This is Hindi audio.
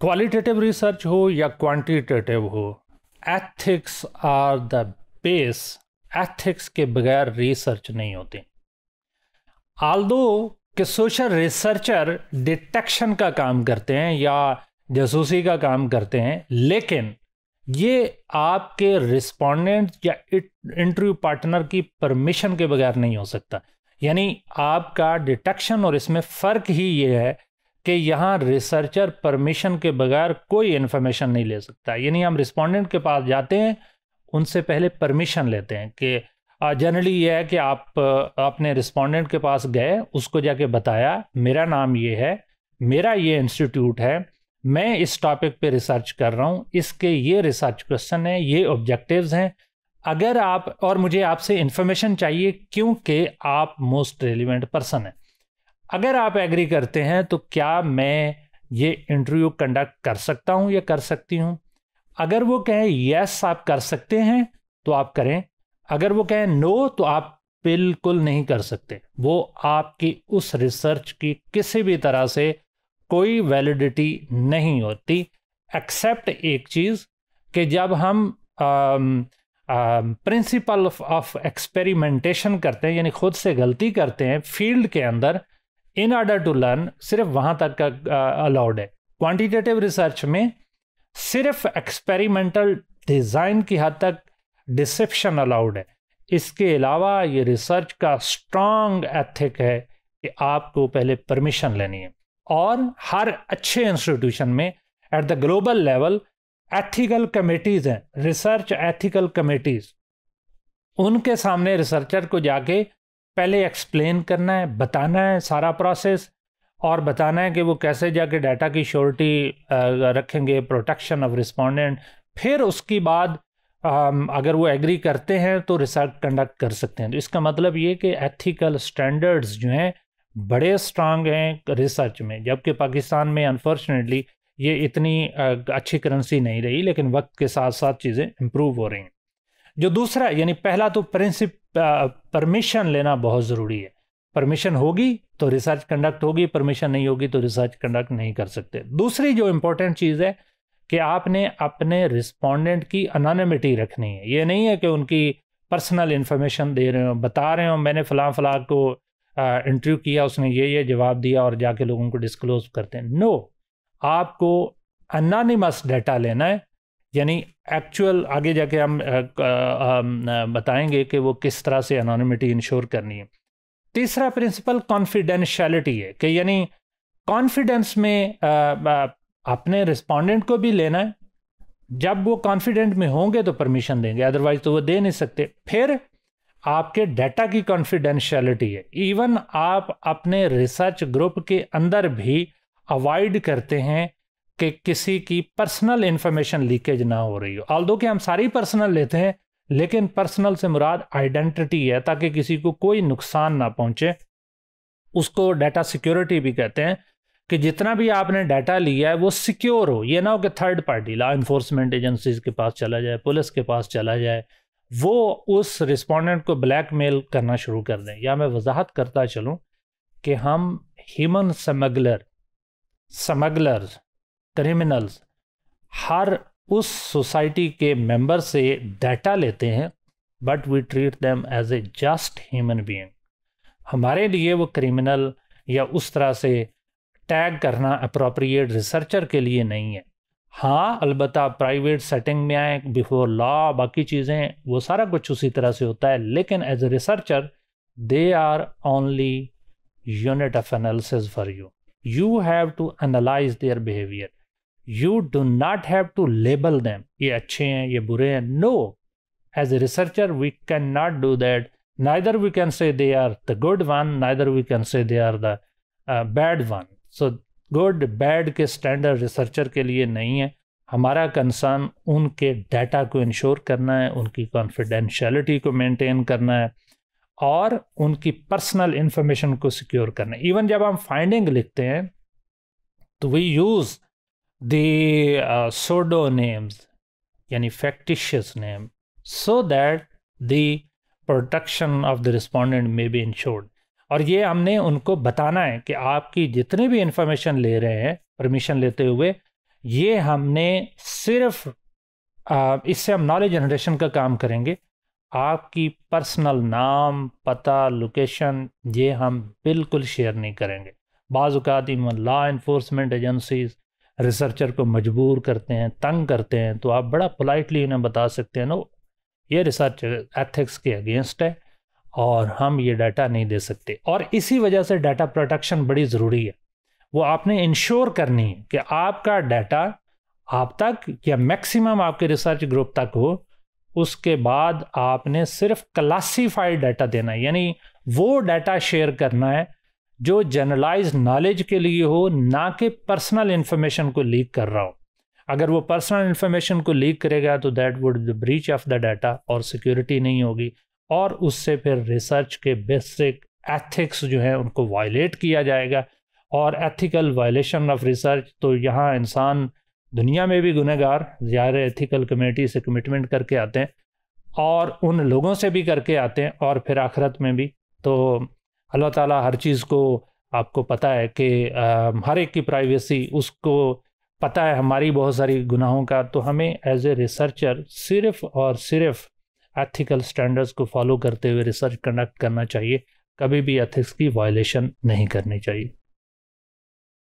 क्वालिटेटिव रिसर्च हो या क्वांटिटेटिव हो ethics are the base ethics के बगैर रिसर्च नहीं होती आल दो कि सोशल रिसर्चर डिटेक्शन का काम करते हैं या जासूसी का काम करते हैं लेकिन ये आपके रिस्पोंडेंट या इंटरव्यू पार्टनर की परमिशन के बगैर नहीं हो सकता यानी आपका डिटेक्शन और इसमें फ़र्क ही ये है कि यहाँ रिसर्चर परमिशन के बगैर कोई इन्फॉर्मेशन नहीं ले सकता यानी हम रिस्पोंडेंट के पास जाते हैं उनसे पहले परमिशन लेते हैं कि जनरली ये है कि आप अपने रिस्पोंडेंट के पास गए उसको जाके बताया मेरा नाम ये है मेरा ये इंस्टीट्यूट है मैं इस टॉपिक पे रिसर्च कर रहा हूँ इसके ये रिसर्च क्वेश्चन है ये ऑब्जेक्टिव्स हैं अगर आप और मुझे आपसे इन्फॉर्मेशन चाहिए क्योंकि आप मोस्ट रेलिवेंट पर्सन हैं अगर आप एग्री करते हैं तो क्या मैं ये इंटरव्यू कंडक्ट कर सकता हूँ या कर सकती हूँ अगर वो कहें यस आप कर सकते हैं तो आप करें अगर वो कहें नो तो आप बिल्कुल नहीं कर सकते वो आपकी उस रिसर्च की किसी भी तरह से कोई वैलिडिटी नहीं होती एक्सेप्ट एक चीज़ कि जब हम प्रिंसिपल ऑफ एक्सपेरिमेंटेशन करते हैं यानी खुद से गलती करते हैं फील्ड के अंदर इन ऑर्डर टू लर्न सिर्फ वहां तक का अलाउड है क्वांटिटेटिव रिसर्च में सिर्फ एक्सपेरिमेंटल डिज़ाइन की हद तक डिसेप्शन अलाउड है इसके अलावा ये रिसर्च का स्ट्रॉन्ग एथिक है कि आपको पहले परमिशन लेनी है और हर अच्छे इंस्टीट्यूशन में at the global level ethical committees हैं रिसर्च एथिकल कमेटीज़ उनके सामने रिसर्चर को जाके पहले एक्सप्लेन करना है बताना है सारा प्रोसेस और बताना है कि वो कैसे जाके डाटा की श्योरिटी रखेंगे प्रोटेक्शन ऑफ रिस्पोंडेंट फिर उसके बाद अगर वो एग्री करते हैं तो रिसर्च कंडक्ट कर सकते हैं तो इसका मतलब ये कि एथिकल स्टैंडर्ड्स जो हैं बड़े स्ट्रांग हैं रिसर्च में जबकि पाकिस्तान में अनफॉर्चुनेटली ये इतनी अच्छी करेंसी नहीं रही लेकिन वक्त के साथ साथ चीज़ें इम्प्रूव हो रही हैं जो दूसरा यानी पहला तो प्रिंसिप परमिशन लेना बहुत ज़रूरी है परमिशन होगी तो रिसर्च कंडक्ट होगी परमिशन नहीं होगी तो रिसर्च कंडक्ट नहीं कर सकते दूसरी जो इम्पोर्टेंट चीज़ है कि आपने अपने रिस्पोंडेंट की अनानमिटी रखनी है ये नहीं है कि उनकी पर्सनल इन्फॉर्मेशन दे रहे हो बता रहे हो मैंने फ़लाँ फ़लाँ को इंटरव्यू किया उसने ये ये जवाब दिया और जाके लोगों को डिस्क्लोज करते हैं नो no, आपको अनानिमस डाटा लेना है यानी एक्चुअल आगे जाके हम बताएंगे कि वो किस तरह से अनोनिमिटी इंश्योर करनी है तीसरा प्रिंसिपल कॉन्फिडेंशलिटी है कि यानी कॉन्फिडेंस में अपने रिस्पॉन्डेंट को भी लेना है जब वो कॉन्फिडेंट में होंगे तो परमिशन देंगे अदरवाइज तो वो दे नहीं सकते फिर आपके डाटा की कॉन्फिडेंशलिटी है इवन आप अपने रिसर्च ग्रुप के अंदर भी अवॉइड करते हैं कि किसी की पर्सनल इन्फॉर्मेशन लीकेज ना हो रही हो आल दो कि हम सारी पर्सनल लेते हैं लेकिन पर्सनल से मुराद आइडेंटिटी है ताकि किसी को कोई नुकसान ना पहुंचे उसको डाटा सिक्योरिटी भी कहते हैं कि जितना भी आपने डाटा लिया है वो सिक्योर हो ये ना हो कि third party law enforcement agencies के पास चला जाए पुलिस के पास चला जाए वो उस रिस्पोंडेंट को ब्लैकमेल करना शुरू कर दें या मैं वजाहत करता चलूँ कि हम ह्यूमन समगलर समगलर्स क्रिमिनल्स हर उस सोसाइटी के मेंबर से डाटा लेते हैं but we treat them as a just human being हमारे लिए वो क्रिमिनल या उस तरह से टैग करना अप्रोप्रिएट रिसर्चर के लिए नहीं है हाँ अलबत् प्राइवेट सेटिंग में आए बिफोर लॉ बाकी चीज़ें वो सारा कुछ उसी तरह से होता है लेकिन as a researcher they are only unit of analysis for you you have to analyse their behaviour you do not have to label them ये अच्छे हैं ये बुरे हैं no as a researcher we can not do that neither we can say they are the good one neither we can say they are the bad one so good bad के स्टैंडर्ड रिसर्चर के लिए नहीं है हमारा कंसर्न उनके डाटा को इंश्योर करना है उनकी कॉन्फिडेंशलिटी को मेंटेन करना है और उनकी पर्सनल इंफॉर्मेशन को सिक्योर करना है इवन जब हम फाइंडिंग लिखते हैं तो we use the uh, pseudonyms any factitious name so that the protection of the respondent may be ensured और ये हमने उनको बताना है कि आपकी जितनी भी इंफॉर्मेशन ले रहे हैं परमिशन लेते हुए ये हमने सिर्फ इससे हम नॉलेज जनरेशन का काम करेंगे आपकी पर्सनल नाम पता लोकेशन ये हम बिल्कुल शेयर नहीं करेंगे बाज़ात even law enforcement agencies researcher को मजबूर करते हैं तंग करते हैं तो आप बड़ा पोलाइटली उन्हें बता सकते हैं नो ये रिसर्च एथिक्स के अगेंस्ट है और हम ये डाटा नहीं दे सकते और इसी वजह से डाटा प्रोटेक्शन बड़ी ज़रूरी है वो आपने इंश्योर करनी है कि आपका डाटा आप तक या मैक्सिमम आपके रिसर्च ग्रुप तक हो उसके बाद आपने सिर्फ क्लासीफाइड डाटा देना है यानी वो डाटा शेयर करना है जो जनरलाइज नॉलेज के लिए हो ना कि पर्सनल इन्फॉर्मेशन को लीक कर रहा हो अगर वो पर्सनल इन्फॉर्मेशन को लीक करेगा तो that would the breach of the data और सिक्योरिटी नहीं होगी और उससे फिर रिसर्च के बेसिक एथिक्स जो हैं उनको वायलेट किया जाएगा और एथिकल वायलेशन ऑफ रिसर्च तो यहाँ इंसान दुनिया में भी गुनहगार ज़्यादा एथिकल कमेटी से कमिटमेंट करके आते हैं और उन लोगों से भी करके आते हैं और फिर आखिरत में भी तो अल्लाह ताला हर चीज़ को आपको पता है कि हर एक की प्राइवेसी उसको पता है हमारी बहुत सारी गुनाहों का तो हमें एज ए रिसर्चर सिर्फ और सिर्फ एथिकल स्टैंडर्ड्स को फॉलो करते हुए रिसर्च कंडक्ट करना चाहिए कभी भी एथिक्स की वायलेशन नहीं करनी चाहिए